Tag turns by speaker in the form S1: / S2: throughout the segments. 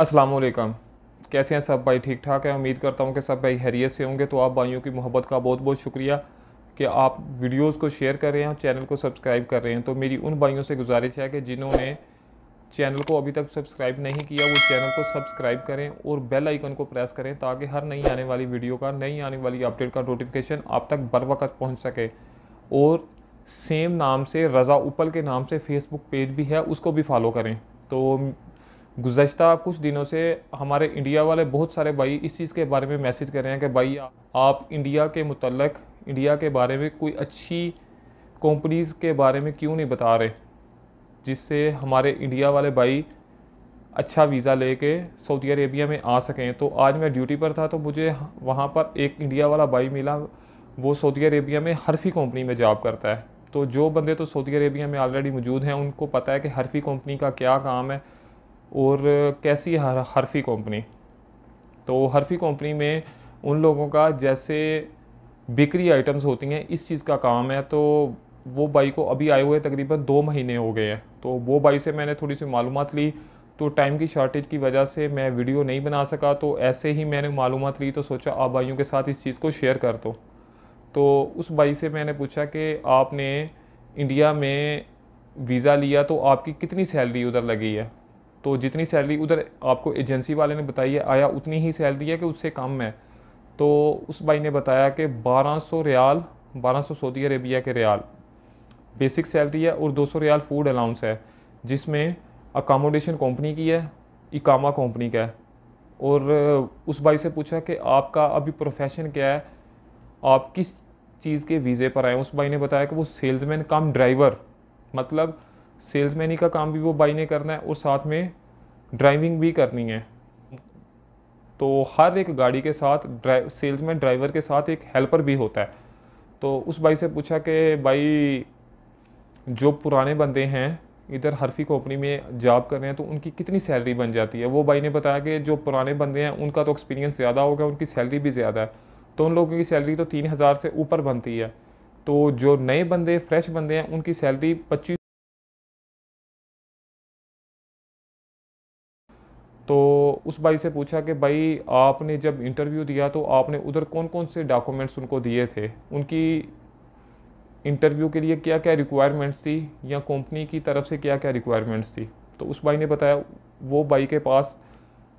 S1: अस्सलाम वालेकुम कैसे हैं सब भाई ठीक ठाक है उम्मीद करता हूँ कि सब भाई हैरियत से होंगे तो आप भाइयों की मोहब्बत का बहुत बहुत शुक्रिया कि आप वीडियोस को शेयर कर रहे हैं और चैनल को सब्सक्राइब कर रहे हैं तो मेरी उन भाइयों से गुजारिश है कि जिन्होंने चैनल को अभी तक सब्सक्राइब नहीं किया वो चैनल को सब्सक्राइब करें और बेल आइकन को प्रेस करें ताकि हर नई आने वाली वीडियो का नई आने वाली अपडेट का नोटिफिकेशन आप तक बर वक्त पहुँच सके और सेम नाम से रज़ा उपल के नाम से फेसबुक पेज भी है उसको भी फॉलो करें तो गुजशत कुछ दिनों से हमारे इंडिया वाले बहुत सारे भाई इस चीज़ के बारे में मैसेज कर रहे हैं कि भाई आप इंडिया के मतलब इंडिया के बारे में कोई अच्छी कंपनीज़ के बारे में क्यों नहीं बता रहे जिससे हमारे इंडिया वाले भाई अच्छा वीज़ा लेके सऊदी अरेबिया में आ सकें तो आज मैं ड्यूटी पर था तो मुझे वहाँ पर एक इंडिया वाला भाई मिला वो सऊदी अरेबिया में हरफी कंपनी में जॉब करता है तो जो बंदे तो सऊदी अरेबिया में ऑलरेडी मौजूद हैं उनको पता है कि हरफी कंपनी का क्या काम है और कैसी हर, हरफी कंपनी तो हरफी कंपनी में उन लोगों का जैसे बिक्री आइटम्स होती हैं इस चीज़ का काम है तो वो बाई को अभी आए हुए तकरीबन दो महीने हो गए हैं तो वो बाई से मैंने थोड़ी सी मालूम ली तो टाइम की शॉर्टेज की वजह से मैं वीडियो नहीं बना सका तो ऐसे ही मैंने मालूम ली तो सोचा आप भाइयों के साथ इस चीज़ को शेयर कर दो तो उस भाई से मैंने पूछा कि आपने इंडिया में वीज़ा लिया तो आपकी कितनी सैलरी उधर लगी है तो जितनी सैलरी उधर आपको एजेंसी वाले ने बताई है आया उतनी ही सैलरी है कि उससे कम है तो उस भाई ने बताया कि 1200 रियाल 1200 सऊदी अरेबिया के रियाल बेसिक सैलरी है और 200 रियाल फूड अलाउंस है जिसमें अकामोडेशन कंपनी की है इकामा कंपनी का है और उस भाई से पूछा कि आपका अभी प्रोफेशन क्या है आप किस चीज़ के वीज़े पर आए उस भाई ने बताया कि वो सेल्समैन कम ड्राइवर मतलब सेल्समैन ही का काम भी वो बाई ने करना है और साथ में ड्राइविंग भी करनी है तो हर एक गाड़ी के साथ ड्राइव सेल्समैन ड्राइवर के साथ एक हेल्पर भी होता है तो उस भाई से पूछा कि भाई जो पुराने बंदे हैं इधर हरफी कंपनी में जॉब कर रहे हैं तो उनकी कितनी सैलरी बन जाती है वो भाई ने बताया कि जो पुराने बंदे हैं उनका तो एक्सपीरियंस ज़्यादा होगा उनकी सैलरी भी ज़्यादा है तो उन लोगों की सैलरी तो तीन हज़ार से ऊपर बनती है तो जो नए बंदे फ्रेश बंदे हैं उनकी सैलरी पच्चीस तो उस भाई से पूछा कि भाई आपने जब इंटरव्यू दिया तो आपने उधर कौन कौन से डॉक्यूमेंट्स उनको दिए थे उनकी इंटरव्यू के लिए क्या क्या रिक्वायरमेंट्स थी या कंपनी की तरफ से क्या क्या रिक्वायरमेंट्स थी तो उस भाई ने बताया वो भाई के पास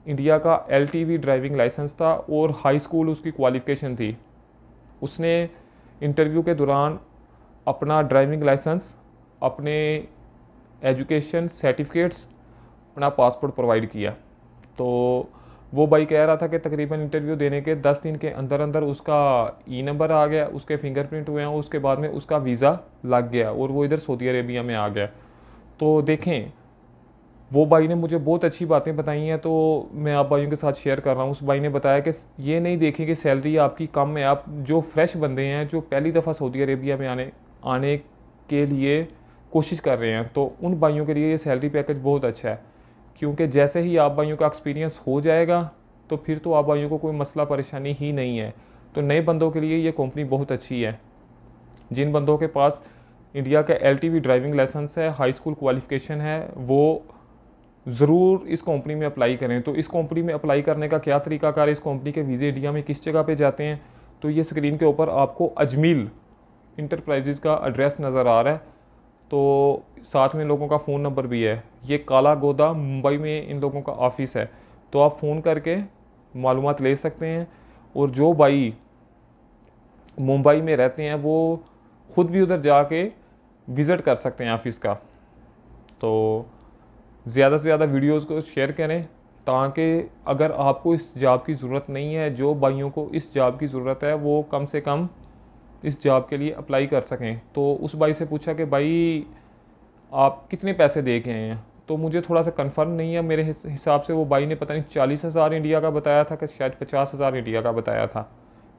S1: इंडिया का एल ड्राइविंग लाइसेंस था और हाई स्कूल उसकी क्वालिफ़िकेशन थी उसने इंटरव्यू के दौरान अपना ड्राइविंग लाइसेंस अपने एजुकेशन सर्टिफिकेट्स अपना पासपोर्ट प्रोवाइड किया तो वो भाई कह रहा था कि तकरीबन इंटरव्यू देने के दस दिन के अंदर अंदर उसका ई e नंबर आ गया उसके फिंगरप्रिंट हुए हैं उसके बाद में उसका वीज़ा लग गया और वो इधर सऊदी अरेबिया में आ गया तो देखें वो भाई ने मुझे बहुत अच्छी बातें बताई हैं तो मैं आप भाइयों के साथ शेयर कर रहा हूँ उस भाई ने बताया कि ये नहीं देखें कि सैलरी आपकी कम है आप जो फ्रेश बंदे हैं जो पहली दफ़ा सऊदी अरेबिया में आने आने के लिए कोशिश कर रहे हैं तो उन भाइयों के लिए ये सैलरी पैकेज बहुत अच्छा है क्योंकि जैसे ही आप भाइयों का एक्सपीरियंस हो जाएगा तो फिर तो आप भाइयों को कोई मसला परेशानी ही नहीं है तो नए बंदों के लिए ये कंपनी बहुत अच्छी है जिन बंदों के पास इंडिया का एल ड्राइविंग लाइसेंस है हाई स्कूल क्वालिफिकेशन है वो ज़रूर इस कंपनी में अप्लाई करें तो इस कंपनी में अप्लाई करने का क्या तरीकाकार है इस कंपनी के वीज़े इंडिया में किस जगह पे जाते हैं तो ये स्क्रीन के ऊपर आपको अजमील इंटरप्राइजेज़ का एड्रेस नज़र आ रहा है तो साथ में लोगों का फ़ोन नंबर भी है ये काला गोदा मुंबई में इन लोगों का ऑफिस है तो आप फ़ोन करके मालूम ले सकते हैं और जो भाई मुंबई में रहते हैं वो ख़ुद भी उधर जाके विज़िट कर सकते हैं ऑफिस का तो ज़्यादा से ज़्यादा वीडियोस को शेयर करें ताकि अगर आपको इस जॉब की ज़रूरत नहीं है जो भाइयों को इस जॉब की ज़रूरत है वो कम से कम इस जॉब के लिए अप्लाई कर सकें तो उस भाई से पूछा कि भाई आप कितने पैसे दे के हैं तो मुझे थोड़ा सा कंफर्म नहीं है मेरे हिसाब से वो भाई ने पता नहीं चालीस हज़ार इंडिया का बताया था कि शायद पचास हज़ार इंडिया का बताया था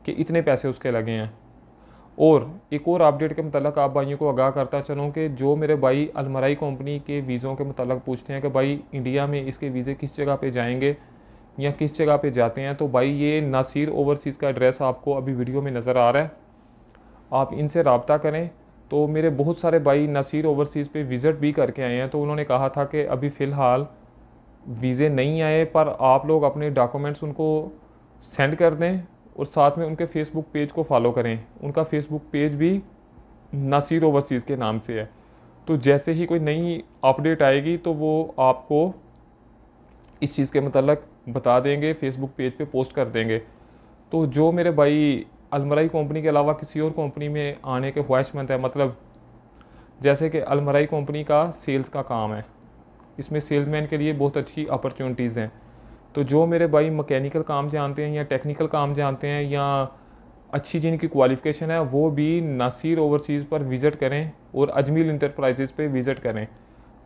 S1: कि इतने पैसे उसके लगे हैं और एक और अपडेट के मतलब आप भाइयों को आगाह करता चलूँ कि जो मेरे भाई अलमराई कंपनी के वीज़ों के मतलब पूछते हैं कि भाई इंडिया में इसके वीज़े किस जगह पर जाएँगे या किस जगह पर जाते हैं तो भाई ये नासिर ओवरसीज़ का एड्रेस आपको अभी वीडियो में नज़र आ रहा है आप इनसे रबता करें तो मेरे बहुत सारे भाई नसीर ओवरसीज़ पे विज़िट भी करके आए हैं तो उन्होंने कहा था कि अभी फ़िलहाल वीज़े नहीं आए पर आप लोग अपने डॉक्यूमेंट्स उनको सेंड कर दें और साथ में उनके फेसबुक पेज को फॉलो करें उनका फेसबुक पेज भी नसीर ओवरसीज़ के नाम से है तो जैसे ही कोई नई अपडेट आएगी तो वो आपको इस चीज़ के मतलब बता देंगे फेसबुक पेज पे पोस्ट कर देंगे तो जो मेरे भाई अलमराई कंपनी के अलावा किसी और कंपनी में आने के ख्वाहिशमंद है मतलब जैसे कि अलमराई कंपनी का सेल्स का काम है इसमें सेल्समैन के लिए बहुत अच्छी अपॉर्चुनिटीज़ हैं तो जो मेरे भाई मैकेनिकल काम जानते हैं या टेक्निकल काम जानते हैं या अच्छी जिनकी क्वालिफ़िकेशन है वो भी नासिर ओवरसीज़ पर विज़िट करें और अजमील इंटरप्राइजेज़ पर विज़िट करें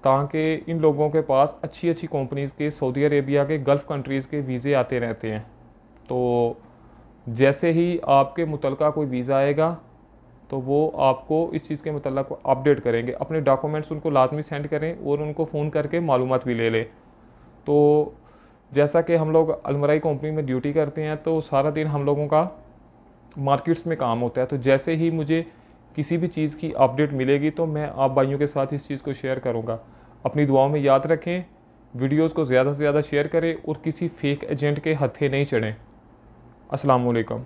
S1: ताकि इन लोगों के पास अच्छी अच्छी कंपनीज़ के सऊदी अरेबिया के गल्फ़ कंट्रीज़ के वीज़े आते रहते हैं तो जैसे ही आपके मुतल कोई वीज़ा आएगा तो वो आपको इस चीज़ के मुतल को अपडेट करेंगे अपने डॉक्यूमेंट्स उनको लाजमी सेंड करें और उनको फ़ोन करके मालूम भी ले लें तो जैसा कि हम लोग अलमराई कंपनी में ड्यूटी करते हैं तो सारा दिन हम लोगों का मार्केट्स में काम होता है तो जैसे ही मुझे किसी भी चीज़ की अपडेट मिलेगी तो मैं आप भाइयों के साथ इस चीज़ को शेयर करूँगा अपनी दुआओं में याद रखें वीडियोज़ को ज़्यादा से ज़्यादा शेयर करें और किसी फेक एजेंट के हत्थे नहीं चढ़ें असलकम